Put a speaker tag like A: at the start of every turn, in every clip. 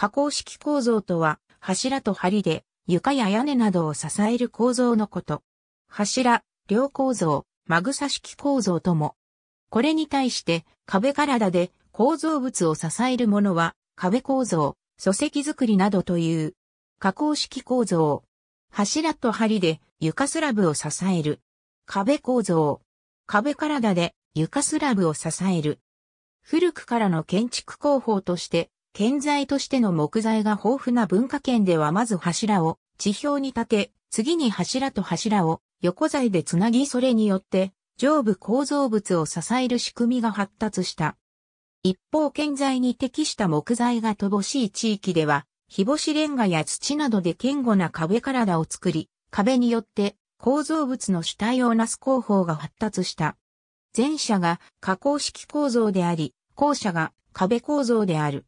A: 加工式構造とは、柱と梁で床や屋根などを支える構造のこと。柱、両構造、マグサ式構造とも。これに対して壁体で構造物を支えるものは壁構造、礎石作りなどという加工式構造。柱と梁で床スラブを支える。壁構造。壁体で床スラブを支える。古くからの建築工法として建材としての木材が豊富な文化圏ではまず柱を地表に立て、次に柱と柱を横材でつなぎそれによって上部構造物を支える仕組みが発達した。一方建材に適した木材が乏しい地域では、日干しレンガや土などで堅固な壁体を作り、壁によって構造物の主体を成す工法が発達した。前者が加工式構造であり、後者が壁構造である。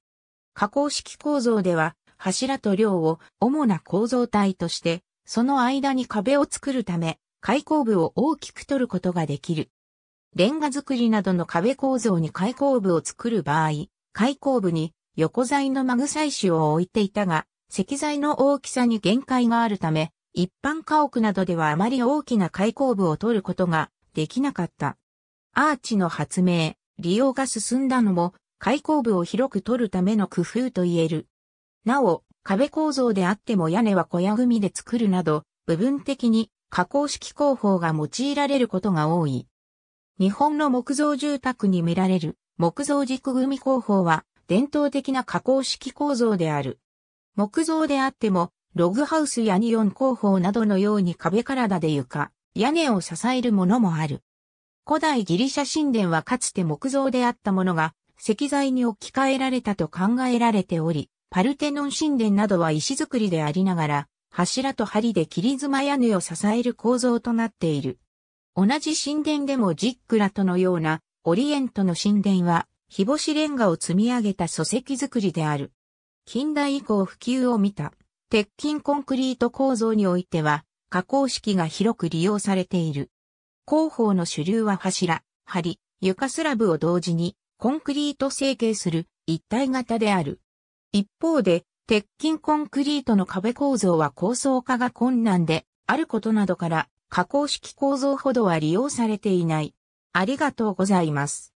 A: 加工式構造では、柱と梁を主な構造体として、その間に壁を作るため、開口部を大きく取ることができる。レンガ作りなどの壁構造に開口部を作る場合、開口部に横材のマグサイシを置いていたが、石材の大きさに限界があるため、一般家屋などではあまり大きな開口部を取ることができなかった。アーチの発明、利用が進んだのも開口部を広く取るための工夫と言える。なお、壁構造であっても屋根は小屋組で作るなど、部分的に加工式工法が用いられることが多い。日本の木造住宅に見られる木造軸組工法は伝統的な加工式構造である。木造であっても、ログハウスやニオン工法などのように壁体で床、屋根を支えるものもある。古代ギリシャ神殿はかつて木造であったものが、石材に置き換えられたと考えられており、パルテノン神殿などは石造りでありながら、柱と梁で切妻屋根を支える構造となっている。同じ神殿でもジックラトのようなオリエントの神殿は、日干しレンガを積み上げた礎石造りである。近代以降普及を見た、鉄筋コンクリート構造においては、加工式が広く利用されている。広報の主流は柱、梁、床スラブを同時にコンクリート成形する一体型である。一方で、鉄筋コンクリートの壁構造は構想化が困難であることなどから、加工式構造ほどは利用されていない。ありがとうございます。